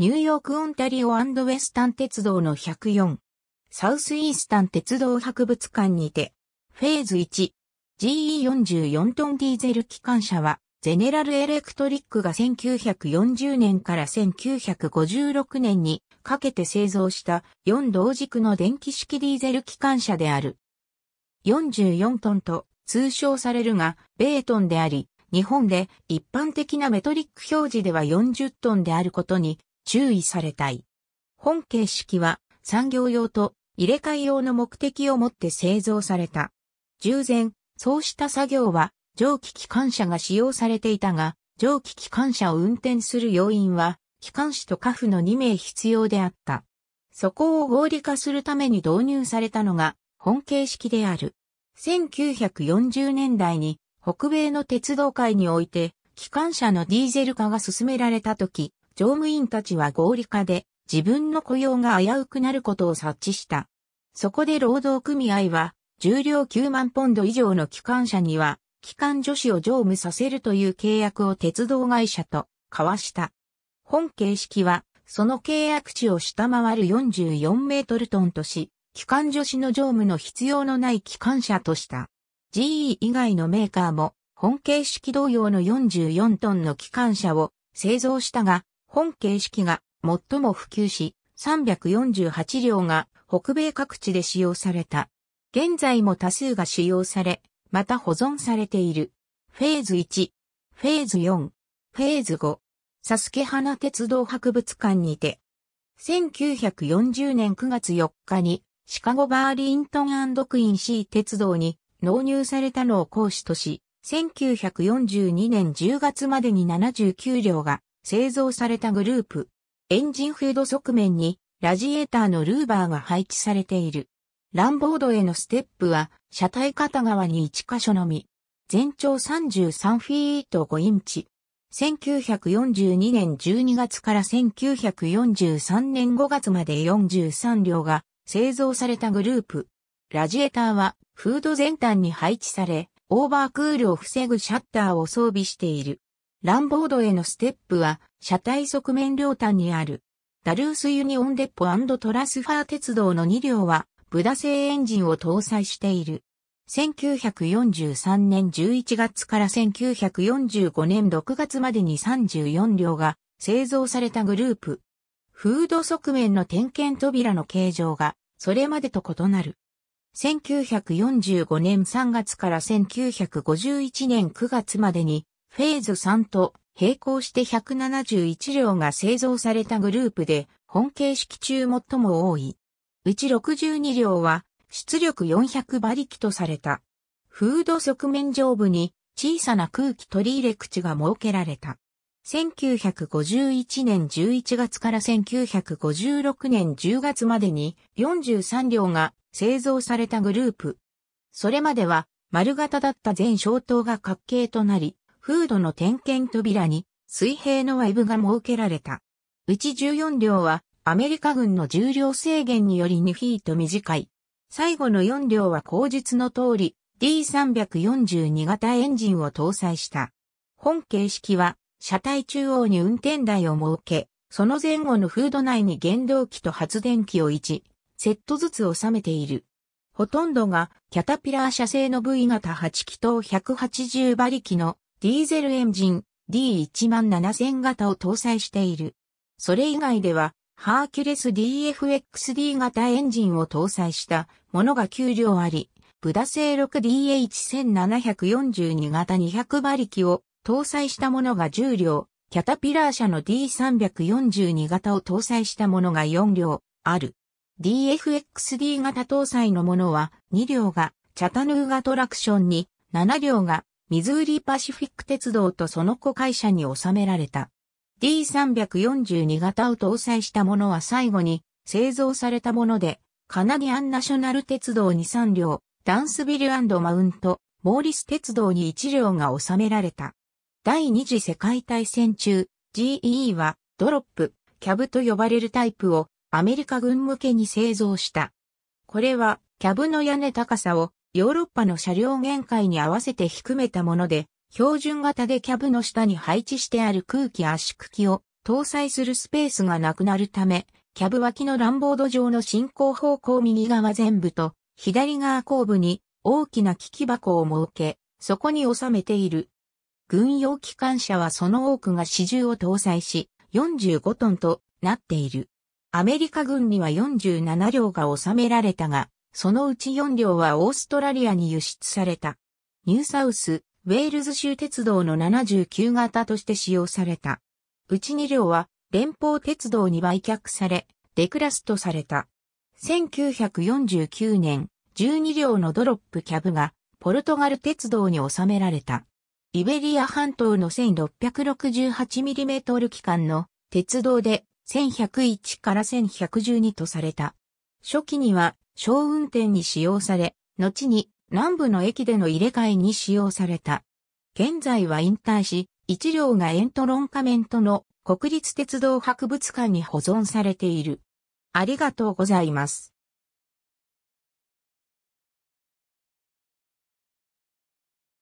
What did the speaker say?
ニューヨーク・オンタリオウェスタン鉄道の104、サウスイースタン鉄道博物館にて、フェーズ1、GE44 トンディーゼル機関車は、ゼネラルエレクトリックが1940年から1956年にかけて製造した4同軸の電気式ディーゼル機関車である。44トンと通称されるが、ベートンであり、日本で一般的なメトリック表示では40トンであることに注意されたい。本形式は産業用と入れ替え用の目的を持って製造された。従前、そうした作業は蒸気機関車が使用されていたが、蒸気機関車を運転する要因は、機関士と家父の2名必要であった。そこを合理化するために導入されたのが本形式である。1940年代に北米の鉄道界において機関車のディーゼル化が進められた時、乗務員たちは合理化で自分の雇用が危うくなることを察知した。そこで労働組合は、重量9万ポンド以上の機関車には、機関助手を乗務させるという契約を鉄道会社と交わした。本形式は、その契約値を下回る44メートルトンとし、機関助手の乗務の必要のない機関車とした。GE 以外のメーカーも、本形式同様の44トンの機関車を製造したが、本形式が最も普及し、348両が北米各地で使用された。現在も多数が使用され、また保存されている。フェーズ1、フェーズ4、フェーズ5、サスケ花鉄道博物館にて、1940年9月4日にシカゴバーリントンクイーンシー鉄道に納入されたのを講師とし、1942年10月までに79両が製造されたグループ。エンジンフェード側面にラジエーターのルーバーが配置されている。ランボードへのステップは車体片側に1箇所のみ。全長33フィート5インチ。1942年12月から1943年5月まで43両が製造されたグループ。ラジエーターはフード全端に配置され、オーバークールを防ぐシャッターを装備している。ランボードへのステップは、車体側面両端にある。ダルースユニオンデッポトラスファー鉄道の2両は、ブダ製エンジンを搭載している。1943年11月から1945年6月までに34両が製造されたグループ。フード側面の点検扉の形状が、それまでと異なる。1945年3月から1951年9月までにフェーズ3と並行して171両が製造されたグループで、本形式中最も多い。うち62両は出力400馬力とされた。フード側面上部に小さな空気取り入れ口が設けられた。1951年11月から1956年10月までに43両が製造されたグループ。それまでは丸型だった全小灯が角形となり、フードの点検扉に水平のワイブが設けられた。うち14両はアメリカ軍の重量制限により2フィート短い。最後の4両は口述の通り D342 型エンジンを搭載した。本形式は車体中央に運転台を設け、その前後のフード内に原動機と発電機を1、セットずつ収めている。ほとんどがキャタピラー社製の V 型8気筒180馬力のディーゼルエンジン D17000 型を搭載している。それ以外では、ハーキュレス DFXD 型エンジンを搭載したものが9両あり、ブダ製 6DH1742 型200馬力を搭載したものが10両、キャタピラー社の D342 型を搭載したものが4両ある。DFXD 型搭載のものは2両がチャタヌーガトラクションに、7両がミズーリパシフィック鉄道とその子会社に収められた。D342 型を搭載したものは最後に製造されたもので、カナディアンナショナル鉄道に3両、ダンスビルマウント、モーリス鉄道に1両が収められた。第二次世界大戦中、GE はドロップ、キャブと呼ばれるタイプをアメリカ軍向けに製造した。これはキャブの屋根高さをヨーロッパの車両限界に合わせて低めたもので、標準型でキャブの下に配置してある空気圧縮機を搭載するスペースがなくなるため、キャブ脇のランボード上の進行方向右側全部と左側後部に大きな機器箱を設け、そこに収めている。軍用機関車はその多くが始終を搭載し、45トンとなっている。アメリカ軍には47両が収められたが、そのうち4両はオーストラリアに輸出された。ニューサウス、ウェールズ州鉄道の79型として使用された。うち2両は連邦鉄道に売却され、デクラスとされた。1949年、12両のドロップキャブがポルトガル鉄道に収められた。イベリア半島の 1668mm 機関の鉄道で1101から1112とされた。初期には小運転に使用され、後に南部の駅での入れ替えに使用された。現在は引退し、一両がエントロンカメントの国立鉄道博物館に保存されている。ありがとうございます。